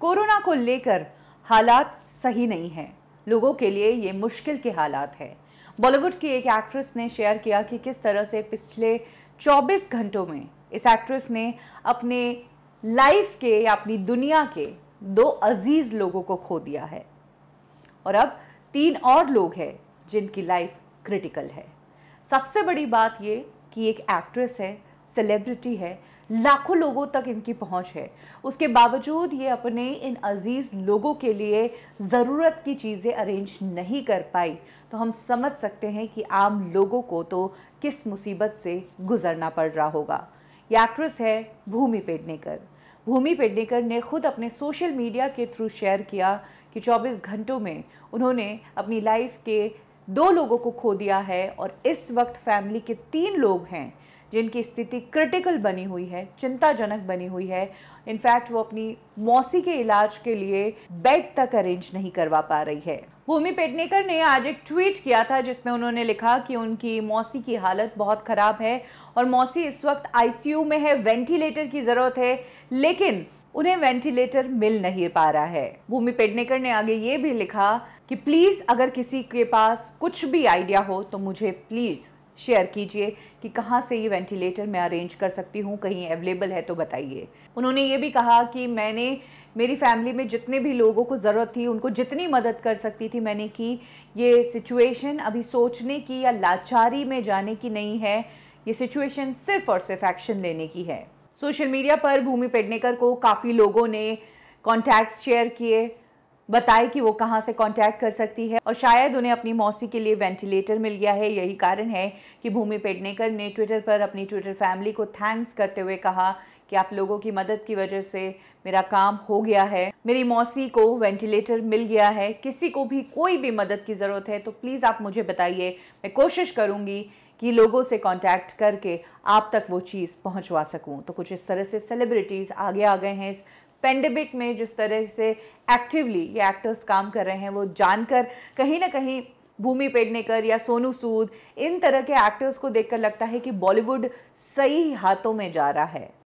corona को लेकर हालात सही नहीं है लोगों के लिए ये मुश्किल के हालात है बॉलीवुड की एक एक्ट्रेस ने शेयर किया कि किस तरह से पिछले 24 घंटों में इस एक्ट्रेस ने अपने लाइफ के या अपनी दुनिया के दो अजीज लोगों को खो दिया है और अब तीन और लोग हैं जिनकी लाइफ क्रिटिकल है सबसे बड़ी बात ये कि एक एक्ट्रेस है सेलिब्रिटी है लाखों लोगों तक इनकी पहुंच है उसके बावजूद ये अपने इन अजीज़ लोगों के लिए ज़रूरत की चीज़ें अरेंज नहीं कर पाई तो हम समझ सकते हैं कि आम लोगों को तो किस मुसीबत से गुज़रना पड़ रहा होगा ये एक्ट्रेस है भूमि पेडनेकर भूमि पेडनेकर ने खुद अपने सोशल मीडिया के थ्रू शेयर किया कि 24 घंटों में उन्होंने अपनी लाइफ के दो लोगों को खो दिया है और इस वक्त फैमिली के तीन लोग हैं जिनकी स्थिति क्रिटिकल बनी हुई है चिंताजनक बनी हुई है इनफैक्ट वो अपनी मौसी के इलाज के लिए बेड तक अरेंज नहीं करवा पा रही है भूमि पेटनेकर ने आज एक ट्वीट किया था जिसमें उन्होंने लिखा कि उनकी मौसी की हालत बहुत ख़राब है और मौसी इस वक्त आईसीयू में है वेंटिलेटर की ज़रूरत है लेकिन उन्हें वेंटिलेटर मिल नहीं पा रहा है भूमि पेडनेकर ने आगे ये भी लिखा कि प्लीज़ अगर किसी के पास कुछ भी आइडिया हो तो मुझे प्लीज़ शेयर कीजिए कि कहाँ से ये वेंटिलेटर मैं अरेंज कर सकती हूँ कहीं अवेलेबल है तो बताइए उन्होंने ये भी कहा कि मैंने मेरी फैमिली में जितने भी लोगों को ज़रूरत थी उनको जितनी मदद कर सकती थी मैंने की ये सिचुएशन अभी सोचने की या लाचारी में जाने की नहीं है ये सिचुएशन सिर्फ और सिर्फ एक्शन लेने की है सोशल मीडिया पर भूमि पेडनेकर को काफ़ी लोगों ने कॉन्टैक्ट्स शेयर किए बताए कि वो कहाँ से कांटेक्ट कर सकती है और शायद उन्हें अपनी मौसी के लिए वेंटिलेटर मिल गया है यही कारण है कि भूमि पेडनेकर ने ट्विटर पर अपनी ट्विटर फैमिली को थैंक्स करते हुए कहा कि आप लोगों की मदद की वजह से मेरा काम हो गया है मेरी मौसी को वेंटिलेटर मिल गया है किसी को भी कोई भी मदद की ज़रूरत है तो प्लीज़ आप मुझे बताइए मैं कोशिश करूँगी कि लोगों से कांटेक्ट करके आप तक वो चीज़ पहुंचवा सकूं तो कुछ इस तरह से सेलिब्रिटीज़ आगे आ गए हैं इस पेंडेमिक में जिस तरह से एक्टिवली ये एक्टर्स काम कर रहे हैं वो जानकर कहीं ना कहीं भूमि पेडनेकर या सोनू सूद इन तरह के एक्टर्स को देखकर लगता है कि बॉलीवुड सही हाथों में जा रहा है